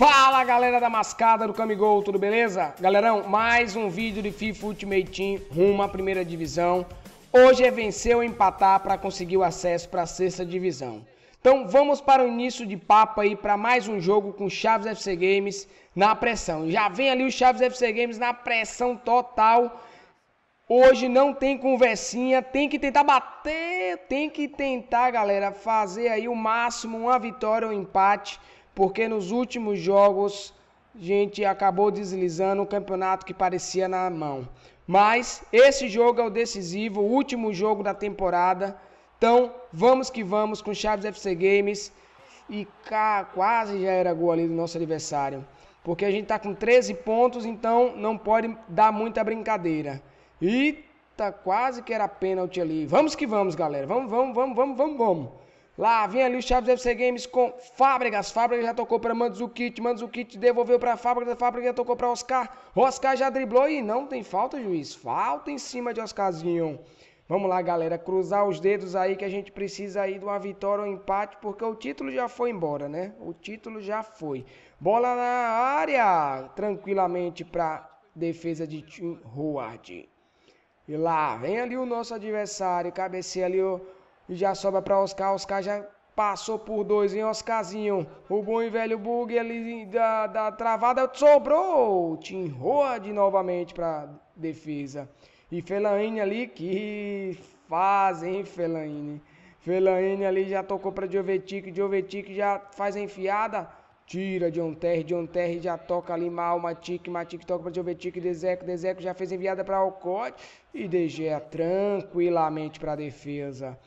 Fala galera da Mascada do Camigol, tudo beleza? Galerão, mais um vídeo de FIFA Ultimate Team rumo à primeira divisão. Hoje é vencer ou empatar para conseguir o acesso para a sexta divisão. Então vamos para o início de papo aí para mais um jogo com Chaves FC Games na pressão. Já vem ali o Chaves FC Games na pressão total. Hoje não tem conversinha, tem que tentar bater, tem que tentar, galera, fazer aí o máximo, uma vitória ou um empate porque nos últimos jogos a gente acabou deslizando um campeonato que parecia na mão. Mas esse jogo é o decisivo, o último jogo da temporada. Então, vamos que vamos com Chaves FC Games. E cá, quase já era gol ali do nosso adversário. Porque a gente tá com 13 pontos, então não pode dar muita brincadeira. Eita, quase que era pênalti ali. Vamos que vamos, galera. Vamos, vamos, vamos, vamos, vamos, vamos. Lá vem ali o Chaves FC Games com Fábricas. Fábricas já tocou para Mandzukic. Mandzukic devolveu para Fábricas. Fábricas já tocou para Oscar. Oscar já driblou e não tem falta, juiz. Falta em cima de Oscarzinho. Vamos lá, galera. Cruzar os dedos aí que a gente precisa aí de uma vitória ou um empate, porque o título já foi embora, né? O título já foi. Bola na área. Tranquilamente para defesa de Tim Howard. E lá vem ali o nosso adversário. Cabeceia ali o. Já sobra para Oscar. Oscar já passou por dois em Oscarzinho. O bom e velho bug ali da, da travada sobrou. Tim Road novamente para defesa. E Felaine ali que faz, hein, Felaine. Felaine ali já tocou para Jovetic. Jovetic já faz a enfiada. Tira John Terry, John Terry já toca ali mal, Matic, Matic toca para Jovetic, Dezeco, Dezeco já fez enviada para Alcote e DG tranquilamente para defesa.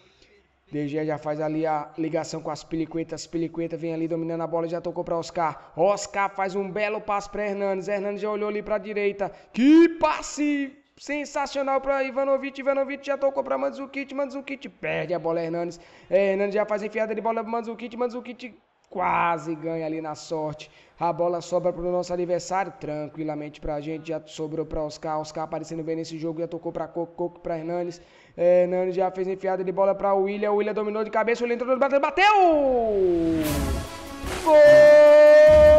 DG já faz ali a ligação com as Piliquetas. Piliqueta vem ali dominando a bola, e já tocou para Oscar. Oscar faz um belo passe para Hernandes. Hernandes já olhou ali para a direita. Que passe sensacional para Ivanovic. Ivanovic já tocou para Mandzukic. Mandzukic perde a bola. Hernandes. É, Hernandes já faz enfiada de bola para Mandzukic. Mandzukic quase ganha ali na sorte. A bola sobra para o nosso adversário, tranquilamente para a gente. Já sobrou para Oscar. Oscar aparecendo bem nesse jogo, já tocou para Coco, Coco para Hernanes. É, Hernanes já fez enfiada de bola para o William. O William dominou de cabeça, o William entrou, bateu, bateu! Gol!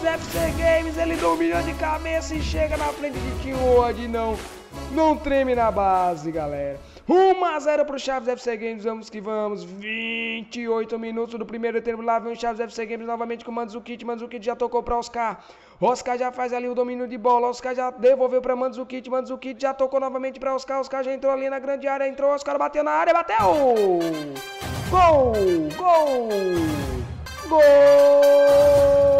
Games, FC Games, ele domina de cabeça e chega na frente de Timod, não. Não treme na base, galera. 1 a 0 pro Chaves FC Games, vamos que vamos. 28 minutos do primeiro tempo, lá vem o Chaves FC Games novamente com o Mandzukic. Mandzukic já tocou pra Oscar. Oscar já faz ali o domínio de bola. Oscar já devolveu pra Mandzukic. Mandzukic já tocou novamente pra Oscar. Oscar já entrou ali na grande área. Entrou, Oscar bateu na área, bateu! Gol! Gol! Gol!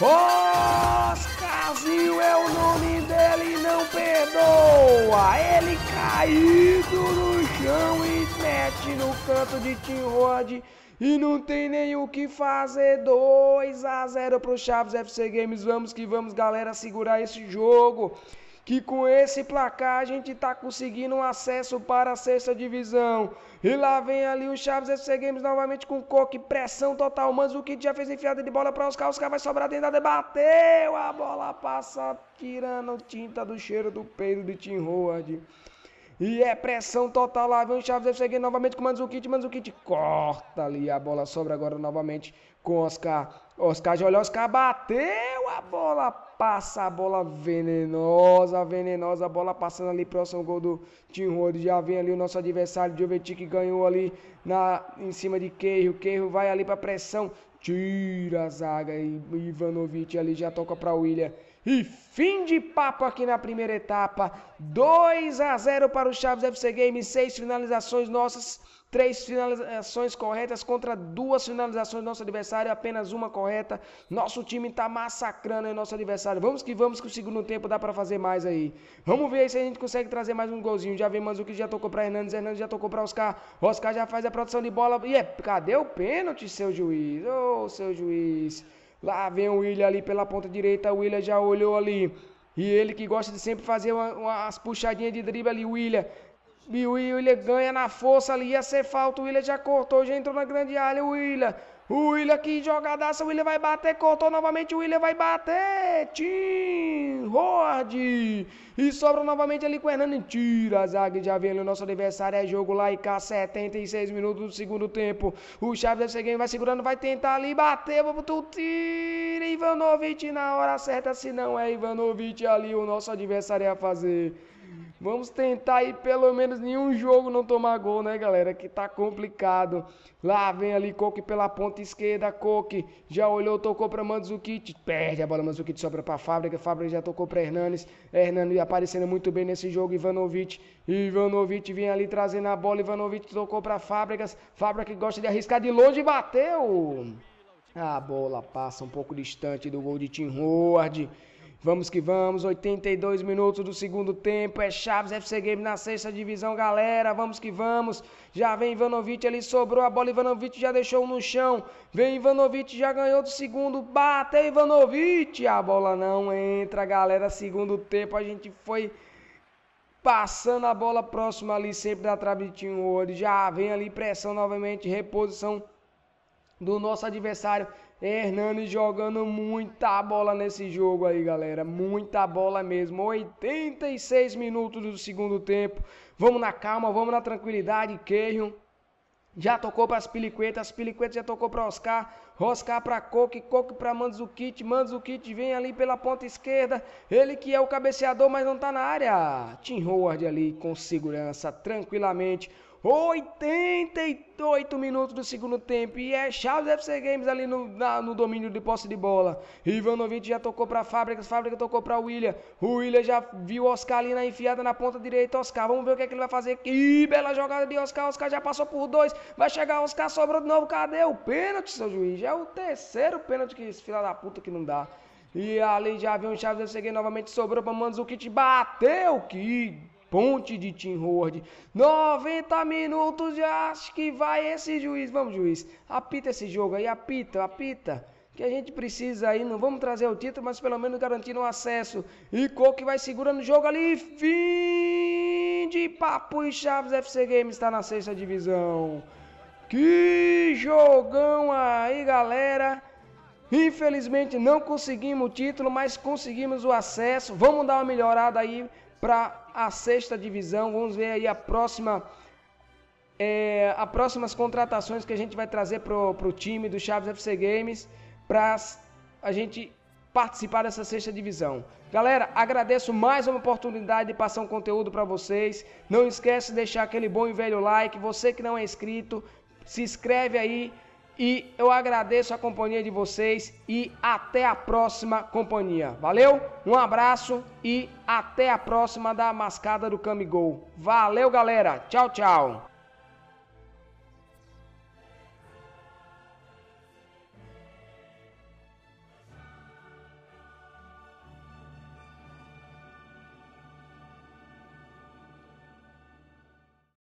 Oscarzinho é o nome dele, não perdoa. Ele caído no chão e mete no canto de Tim Rod. E não tem nem o que fazer. 2 a 0 pro Chaves FC Games. Vamos que vamos, galera, segurar esse jogo que com esse placar a gente está conseguindo um acesso para a sexta divisão. E lá vem ali o Chaves FC Games novamente com coque, pressão total. o Manzuki já fez enfiada de bola para Oscar. Oscar vai sobrar dentro da bateu, a bola passa tirando tinta do cheiro do peido de Tim Howard. E é pressão total lá, vem o Chaves seguindo novamente com o Mandzukic, Mandzukic corta ali, a bola sobra agora novamente com Oscar. Oscar já olhou, Oscar bateu a bola, passa a bola venenosa, venenosa, a bola passando ali próximo gol do Tim Rodo. Já vem ali o nosso adversário, Jovetic, ganhou ali na, em cima de Keiro. Keiro vai ali para pressão, tira a zaga e Ivanovic ali já toca para o William. E fim de papo aqui na primeira etapa. 2 a 0 para o Chaves FC Game. Seis finalizações nossas, três finalizações corretas contra duas finalizações do nosso adversário, apenas uma correta. Nosso time está massacrando o nosso adversário. Vamos que vamos, que o segundo tempo dá para fazer mais aí. Vamos ver aí se a gente consegue trazer mais um golzinho. Já vem Manzuki, já tocou para Hernandes, Hernandes já tocou para Oscar. Oscar já faz a produção de bola. E é, cadê o pênalti, seu juiz? Ô, oh, seu juiz. Lá vem o William ali pela ponta direita. O William já olhou ali. E ele que gosta de sempre fazer uma, umas puxadinhas de drible ali, o William. E o William ganha na força ali. Ia ser falta. O William já cortou, já entrou na grande área. O William o William aqui, jogadaça, o William vai bater, cortou novamente, o William vai bater, Tim, Ward, e sobra novamente ali com o Hernani, tira a zaga, já vem ali o nosso adversário, é jogo lá e cá, 76 minutos do segundo tempo, o Chaves deve ser game, vai segurando, vai tentar ali, bater, botou tu tira Ivanovic na hora certa, se não é Ivanovic ali, o nosso adversário ia é fazer... Vamos tentar aí pelo menos nenhum jogo não tomar gol, né, galera? Que tá complicado. Lá vem ali Coque pela ponta esquerda. Coque já olhou, tocou pra Mandzukic. Perde a bola, Mandzukic sobra pra Fábrica. Fábrica já tocou pra Hernanes. Hernanes aparecendo muito bem nesse jogo. Ivanovic. Ivanovic vinha ali trazendo a bola. Ivanovic tocou pra Fábricas. Fábrica que gosta de arriscar de longe e bateu. A bola passa um pouco distante do gol de Tim Howard. Vamos que vamos, 82 minutos do segundo tempo. É Chaves FC Game na sexta divisão, galera. Vamos que vamos. Já vem Ivanovic, ele sobrou a bola. Ivanovic já deixou no chão. Vem Ivanovic, já ganhou do segundo. Bateu Ivanovic. A bola não entra, galera. Segundo tempo, a gente foi passando a bola próxima ali, sempre da Trabitinho de Ouro. Já vem ali pressão novamente, reposição do nosso adversário. Hernani jogando muita bola nesse jogo aí, galera. Muita bola mesmo. 86 minutos do segundo tempo. Vamos na calma, vamos na tranquilidade. Queijo já tocou para as Piliquetas. Piliquetas já tocou para Oscar. Oscar para Coque, Coque para Mandzukic. Mandzukic vem ali pela ponta esquerda. Ele que é o cabeceador, mas não está na área. Tim Howard ali com segurança, tranquilamente. 88 minutos do segundo tempo. E é Charles FC Games ali no, na, no domínio de posse de bola. Ivanovic já tocou para Fábricas, Fábrica tocou para William. O William já viu Oscar ali na enfiada na ponta direita. Oscar, vamos ver o que, é que ele vai fazer. Que bela jogada de Oscar. Oscar já passou por dois. Vai chegar Oscar, sobrou de novo. Cadê o pênalti, seu juiz? é o terceiro pênalti que esse filho da puta que não dá. E ali já viu o Chaves Games novamente, sobrou para Mandzukic, bateu, que ponte de Tim Howard. 90 minutos e acho que vai esse juiz. Vamos, juiz. Apita esse jogo aí, apita, apita. Que a gente precisa aí, não vamos trazer o título, mas pelo menos garantir um acesso. E Coque vai segurando o jogo ali. Fim de papo e Chaves FC Games está na sexta divisão. Que jogão aí, galera! Infelizmente não conseguimos o título, mas conseguimos o acesso. Vamos dar uma melhorada aí para a sexta divisão. Vamos ver aí a próxima. É, as próximas contratações que a gente vai trazer para o time do Chaves FC Games para a gente participar dessa sexta divisão. Galera, agradeço mais uma oportunidade de passar um conteúdo para vocês. Não esquece de deixar aquele bom e velho like. Você que não é inscrito, se inscreve aí e eu agradeço a companhia de vocês e até a próxima companhia. Valeu? Um abraço e até a próxima da Mascada do Camigol. Valeu, galera. Tchau, tchau.